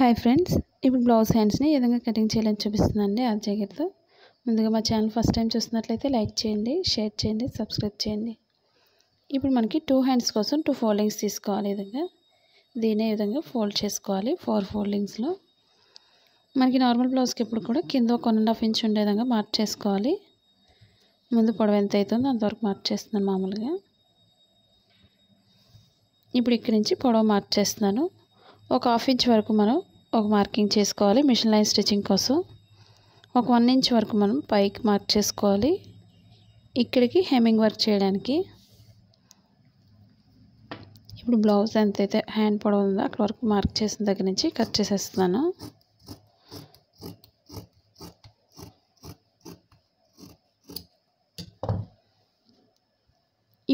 hi friends ఇప్పుడు blouse హ్యాండ్స్ని ఏ విధంగా కటింగ్ చేయాలని చూపిస్తుందండి ఆ జాకెట్తో ముందుగా మా ఛానల్ ఫస్ట్ టైం చూస్తున్నట్లయితే లైక్ చేయండి షేర్ చేయండి సబ్స్క్రైబ్ చేయండి ఇప్పుడు మనకి టూ హ్యాండ్స్ కోసం టూ ఫోల్డింగ్స్ తీసుకోవాలి ఈ విధంగా దీనే విధంగా ఫోల్డ్ చేసుకోవాలి ఫోర్ ఫోల్డింగ్స్లో మనకి నార్మల్ బ్లౌజ్కి ఇప్పుడు కూడా కింద ఒక వన్ అండ్ హాఫ్ ఇంచ్ ఉండే విధంగా మార్క్ చేసుకోవాలి ముందు పొడవ ఎంత అవుతుందో అంతవరకు మార్క్ చేస్తున్నాను మామూలుగా ఇప్పుడు ఇక్కడి నుంచి పొడవ మార్క్ చేస్తున్నాను ఒక హాఫ్ ఇంచ్ వరకు మనం ఒక మార్కింగ్ చేసుకోవాలి మిషన్ లైన్ స్టిచ్చింగ్ కోసం ఒక వన్ ఇంచ్ వరకు మనం పైకి మార్క్ చేసుకోవాలి ఇక్కడికి హెమ్మింగ్ వర్క్ చేయడానికి ఇప్పుడు బ్లౌజ్ ఎంత అయితే హ్యాండ్ పొడవు ఉందో అక్కడ వరకు మార్క్ చేసిన దగ్గర నుంచి కట్ చేసేస్తున్నాను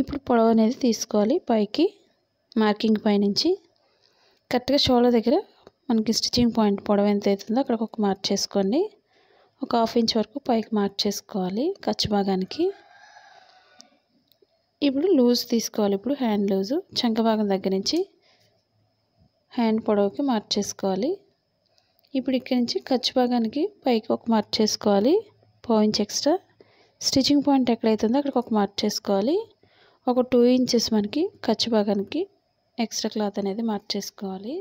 ఇప్పుడు పొడవు అనేది తీసుకోవాలి పైకి మార్కింగ్ పైనుంచి కరెక్ట్గా షోల్డర్ దగ్గర మనకి స్టిచ్చింగ్ పాయింట్ పొడవు ఎంత అవుతుందో అక్కడ ఒక మార్క్ చేసుకోండి ఒక హాఫ్ ఇంచ్ వరకు పైకి మార్క్ చేసుకోవాలి ఖర్చు భాగానికి ఇప్పుడు లూజ్ తీసుకోవాలి ఇప్పుడు హ్యాండ్ లూజు చంక భాగం దగ్గర నుంచి హ్యాండ్ పొడవుకి మార్క్ చేసుకోవాలి ఇప్పుడు ఇక్కడి నుంచి ఖర్చు భాగానికి పైకి ఒక మార్క్ చేసుకోవాలి ఇంచ్ ఎక్స్ట్రా స్టిచ్చింగ్ పాయింట్ ఎక్కడైతుందో అక్కడికి ఒక మార్క్ చేసుకోవాలి ఒక టూ ఇంచెస్ మనకి ఖర్చు భాగానికి ఎక్స్ట్రా క్లాత్ అనేది మార్క్ చేసుకోవాలి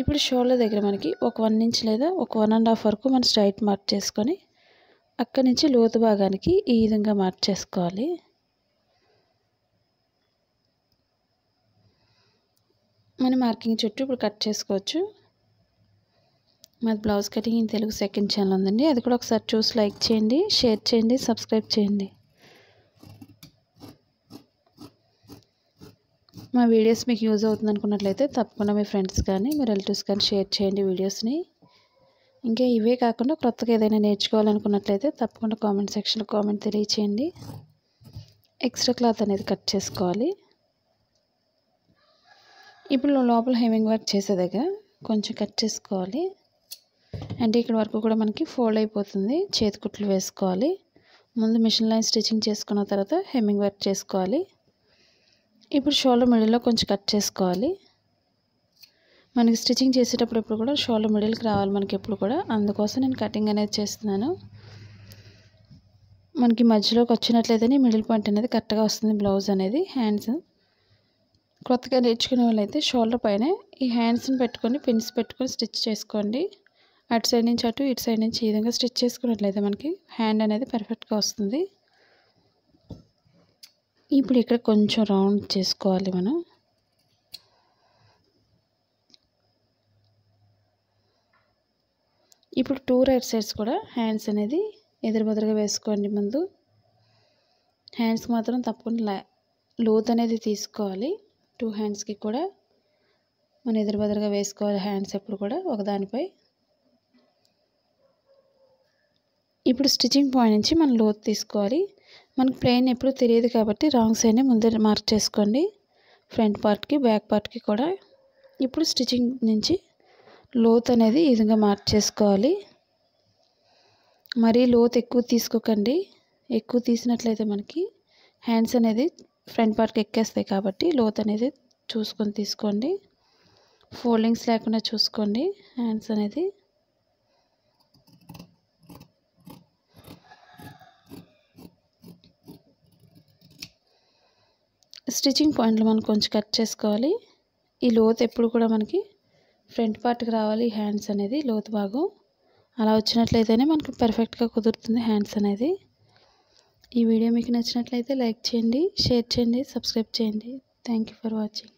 ఇప్పుడు షోల్డర్ దగ్గర మనకి ఒక వన్ ఇంచ్ లేదా ఒక వన్ అండ్ హాఫ్ వరకు మనం స్ట్రైట్ మార్క్ చేసుకొని అక్కడి నుంచి లోతు భాగానికి ఈ విధంగా మార్క్ చేసుకోవాలి మన మార్కింగ్ చుట్టూ ఇప్పుడు కట్ చేసుకోవచ్చు మాది blouse cutting Telugu second channel ఉందండి అది కూడా ఒకసారి చూసి లైక్ చేయండి షేర్ చేయండి సబ్స్క్రైబ్ చేయండి మా వీడియోస్ మీకు యూజ్ అవుతుంది అనుకున్నట్లయితే తప్పకుండా మీ ఫ్రెండ్స్ కానీ మీ రిలేటివ్స్ కానీ షేర్ చేయండి వీడియోస్ని ఇంకా ఇవే కాకుండా క్రొత్తగా ఏదైనా నేర్చుకోవాలనుకున్నట్లయితే తప్పకుండా కామెంట్ సెక్షన్లో కామెంట్ తెలియచేయండి ఎక్స్ట్రా క్లాత్ అనేది కట్ చేసుకోవాలి ఇప్పుడు లోపల హెమింగ్ వర్క్ చేసేదాకా కొంచెం కట్ చేసుకోవాలి అంటే ఇక్కడ వరకు కూడా మనకి ఫోల్డ్ అయిపోతుంది చేతికుట్లు వేసుకోవాలి ముందు మిషన్ లైన్ స్టిచ్చింగ్ చేసుకున్న తర్వాత హెమ్మింగ్ వర్క్ చేసుకోవాలి ఇప్పుడు షోలో మిడిల్లో కొంచెం కట్ చేసుకోవాలి మనకి స్టిచ్చింగ్ చేసేటప్పుడు ఎప్పుడు కూడా షోల్డర్ మిడిల్కి రావాలి మనకి ఎప్పుడు కూడా అందుకోసం నేను కటింగ్ అనేది చేస్తున్నాను మనకి మధ్యలోకి వచ్చినట్లయితేనే మిడిల్ పాయింట్ అనేది కరెక్ట్గా వస్తుంది బ్లౌజ్ అనేది హ్యాండ్స్ కొత్తగా నేర్చుకునే వాళ్ళైతే షోల్డర్ పైన ఈ హ్యాండ్స్ని పెట్టుకొని పిన్స్ పెట్టుకొని స్టిచ్ చేసుకోండి అటు సైడ్ నుంచి అటు ఇటు సైడ్ నుంచి ఈ విధంగా స్టిచ్ చేసుకున్నట్లయితే మనకి హ్యాండ్ అనేది పర్ఫెక్ట్గా వస్తుంది ఇప్పుడు ఇక్కడ కొంచెం రౌండ్ చేసుకోవాలి మనం ఇప్పుడు టూ రైట్ సైడ్స్ కూడా హ్యాండ్స్ అనేది ఎదురుబెదురుగా వేసుకోండి ముందు హ్యాండ్స్కి మాత్రం తప్పకుండా లోత్ అనేది తీసుకోవాలి టూ హ్యాండ్స్కి కూడా మనం బదురుగా వేసుకోవాలి హ్యాండ్స్ ఎప్పుడు కూడా ఒకదానిపై ఇప్పుడు స్టిచ్చింగ్ పాయింట్ నుంచి మనం లోత్ తీసుకోవాలి మనకు ప్లెయిన్ ఎప్పుడు తెలియదు కాబట్టి రాంగ్ సైడ్ని ముందే మార్క్ చేసుకోండి ఫ్రంట్ పార్ట్కి బ్యాక్ పార్ట్కి కూడా ఇప్పుడు స్టిచ్చింగ్ నుంచి లోత్ అనేది ఈ విధంగా మార్క్ చేసుకోవాలి మరీ లోత్ ఎక్కువ తీసుకోకండి ఎక్కువ తీసినట్లయితే మనకి హ్యాండ్స్ అనేది ఫ్రంట్ పార్ట్కి ఎక్కేస్తాయి కాబట్టి లోత్ అనేది చూసుకొని తీసుకోండి ఫోల్డింగ్స్ లేకుండా చూసుకోండి హ్యాండ్స్ అనేది స్టిచ్చింగ్ పాయింట్లు మనం కొంచెం కట్ చేసుకోవాలి ఈ లోతు ఎప్పుడు కూడా మనకి ఫ్రంట్ పార్ట్కి రావాలి హ్యాండ్స్ అనేది లోతు భాగం అలా వచ్చినట్లయితేనే మనకు పర్ఫెక్ట్గా కుదురుతుంది హ్యాండ్స్ అనేది ఈ వీడియో మీకు నచ్చినట్లయితే లైక్ చేయండి షేర్ చేయండి సబ్స్క్రైబ్ చేయండి థ్యాంక్ ఫర్ వాచింగ్